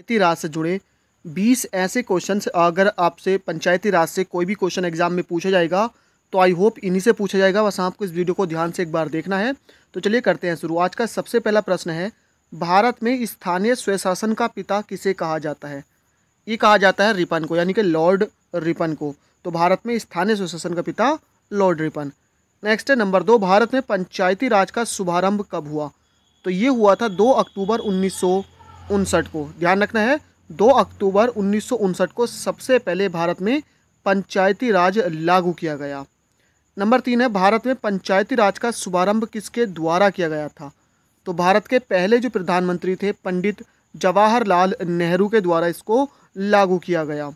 पंचायती राज से जुड़े 20 ऐसे क्वेश्चन अगर आपसे पंचायती राज से कोई भी क्वेश्चन एग्जाम में पूछा जाएगा तो आई होप इन्हीं से पूछा जाएगा बस आपको इस वीडियो को ध्यान से एक बार देखना है तो चलिए करते हैं शुरू आज का सबसे पहला प्रश्न है भारत में स्थानीय स्वशासन का पिता किसे कहा जाता है ये कहा जाता है रिपन को यानी कि लॉर्ड रिपन को तो भारत में स्थानीय स्वशासन का पिता लॉर्ड रिपन नेक्स्ट है नंबर दो भारत में पंचायती राज का शुभारंभ कब हुआ तो ये हुआ था दो अक्टूबर उन्नीस उनसठ को ध्यान रखना है दो अक्टूबर उन्नीस को सबसे पहले भारत में पंचायती राज लागू किया गया नंबर तीन है भारत में पंचायती राज का शुभारंभ किसके द्वारा किया गया था तो भारत के पहले जो प्रधानमंत्री थे पंडित जवाहरलाल नेहरू के द्वारा इसको लागू किया गया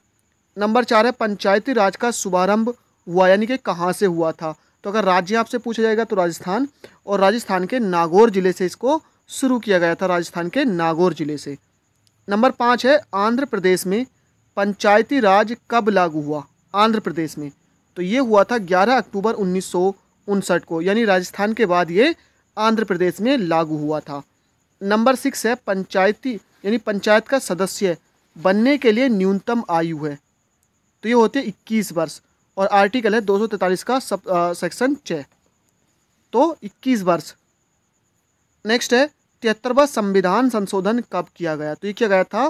नंबर चार है पंचायती राज का शुभारंभ हुआ यानी कि कहाँ से हुआ था तो अगर राज्य आपसे पूछा जाएगा तो राजस्थान और राजस्थान के नागौर जिले से इसको शुरू किया गया था राजस्थान के नागौर जिले से नंबर पाँच है आंध्र प्रदेश में पंचायती राज कब लागू हुआ आंध्र प्रदेश में तो ये हुआ था 11 अक्टूबर उन्नीस को यानी राजस्थान के बाद ये आंध्र प्रदेश में लागू हुआ था नंबर सिक्स है पंचायती यानी पंचायत का सदस्य बनने के लिए न्यूनतम आयु है तो ये होते इक्कीस वर्ष और आर्टिकल है 243 का सब सेक्शन छः तो इक्कीस वर्ष नेक्स्ट है तिहत्तरवा संविधान संशोधन कब किया गया तो ये किया गया था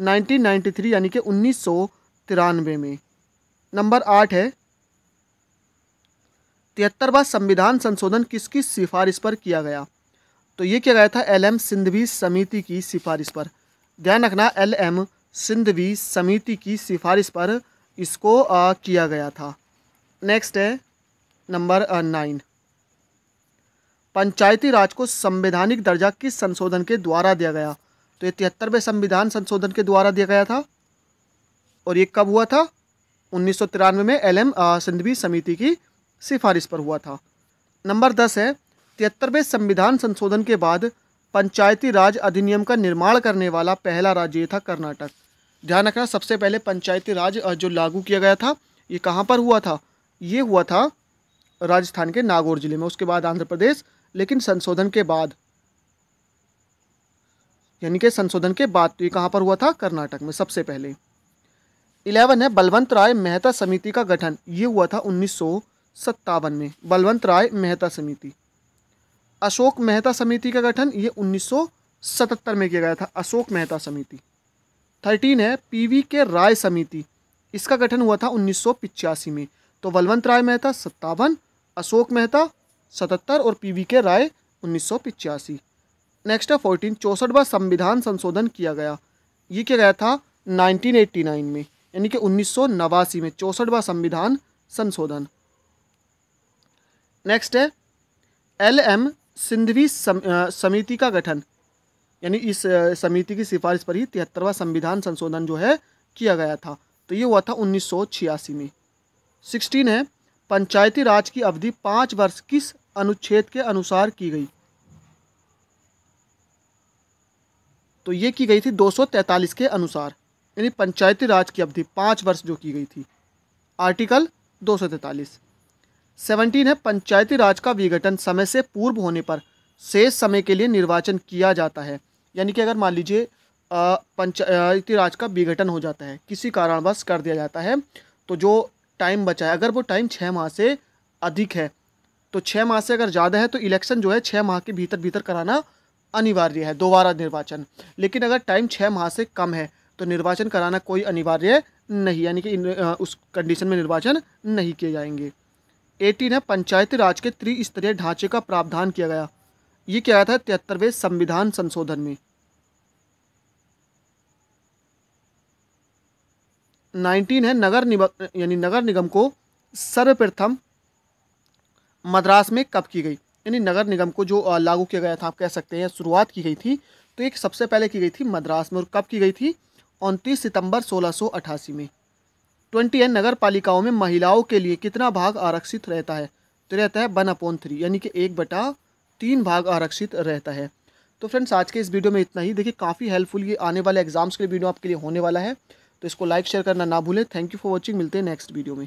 1993 यानी कि उन्नीस में नंबर आठ है तिहत्तरवा संविधान संशोधन किसकी सिफारिश पर किया गया तो ये किया गया था एल एम सिंधवी समिति की सिफारिश पर ध्यान रखना एल एम सिंधवी समिति की सिफारिश पर इसको आ, किया गया था नेक्स्ट है नंबर नाइन पंचायती राज को संवैधानिक दर्जा किस संशोधन के द्वारा दिया गया तो ये तिहत्तरवें संविधान संशोधन के द्वारा दिया गया था और ये कब हुआ था उन्नीस में एल एम सिंधवी समिति की सिफारिश पर हुआ था नंबर दस है तिहत्तरवें संविधान संशोधन के बाद पंचायती राज अधिनियम का निर्माण करने वाला पहला राज्य था कर्नाटक ध्यान रखना सबसे पहले पंचायती राज जो लागू किया गया था ये कहाँ पर हुआ था ये हुआ था राजस्थान के नागौर जिले में उसके बाद आंध्र प्रदेश लेकिन संशोधन के बाद यानी कि संशोधन के बाद तो ये कहाँ पर हुआ था कर्नाटक में सबसे पहले इलेवन है बलवंत राय मेहता समिति का गठन ये हुआ था उन्नीस में बलवंत राय मेहता समिति अशोक मेहता समिति का गठन ये 1977 में किया गया था अशोक मेहता समिति थर्टीन है पीवी के राय समिति इसका गठन हुआ था उन्नीस में तो बलवंत राय मेहता सत्तावन अशोक मेहता सतहत्तर और पी वी के राय उन्नीस सौ पिचासी नेक्स्ट है फोर्टीन चौसठवा संविधान संशोधन किया गया ये किया गया था 1989 में यानी कि उन्नीस में चौसठवा संविधान संशोधन नेक्स्ट है एल एम सिंधवी समिति का गठन यानी इस समिति की सिफारिश पर ही तिहत्तरवा संविधान संशोधन जो है किया गया था तो ये हुआ था उन्नीस में सिक्सटीन है पंचायती राज की अवधि पाँच वर्ष किस अनुच्छेद के अनुसार की गई तो ये की गई थी 243 के अनुसार यानी पंचायती राज की अवधि पाँच वर्ष जो की गई थी आर्टिकल 243 सौ है पंचायती राज का विघटन समय से पूर्व होने पर शेष समय के लिए निर्वाचन किया जाता है यानी कि अगर मान लीजिए पंचायती राज का विघटन हो जाता है किसी कारणवश कर दिया जाता है तो जो टाइम बचा है अगर वो टाइम छः माह से अधिक है तो छः माह से अगर ज़्यादा है तो इलेक्शन जो है छः माह के भीतर भीतर कराना अनिवार्य है दोबारा निर्वाचन लेकिन अगर टाइम छः माह से कम है तो निर्वाचन कराना कोई अनिवार्य नहीं यानी कि उस कंडीशन में निर्वाचन नहीं किए जाएंगे एटीन है पंचायती राज के त्रिस्तरीय ढांचे का प्रावधान किया गया ये क्या था तिहत्तरवें संविधान संशोधन में नाइनटीन है नगर निगम यानी नगर निगम को सर्वप्रथम मद्रास में कब की गई यानी नगर निगम को जो लागू किया गया था आप कह सकते हैं शुरुआत की गई थी तो एक सबसे पहले की गई थी मद्रास में और कब की गई थी उनतीस सितंबर 1688 में ट्वेंटी है नगर पालिकाओं में महिलाओं के लिए कितना भाग आरक्षित रहता है तो रहता है वन अपॉन थ्री यानी कि एक बटा तीन भाग आरक्षित रहता है तो फ्रेंड्स आज के इस वीडियो में इतना ही देखिए काफ़ी हेल्पफुल ये आने वाले एग्जाम्स के लिए वीडियो आपके लिए होने वाला है तो इसको लाइक शेयर करना ना भूलें थैंक यू फॉर वॉचिंग मिलते हैं नेक्स्ट वीडियो में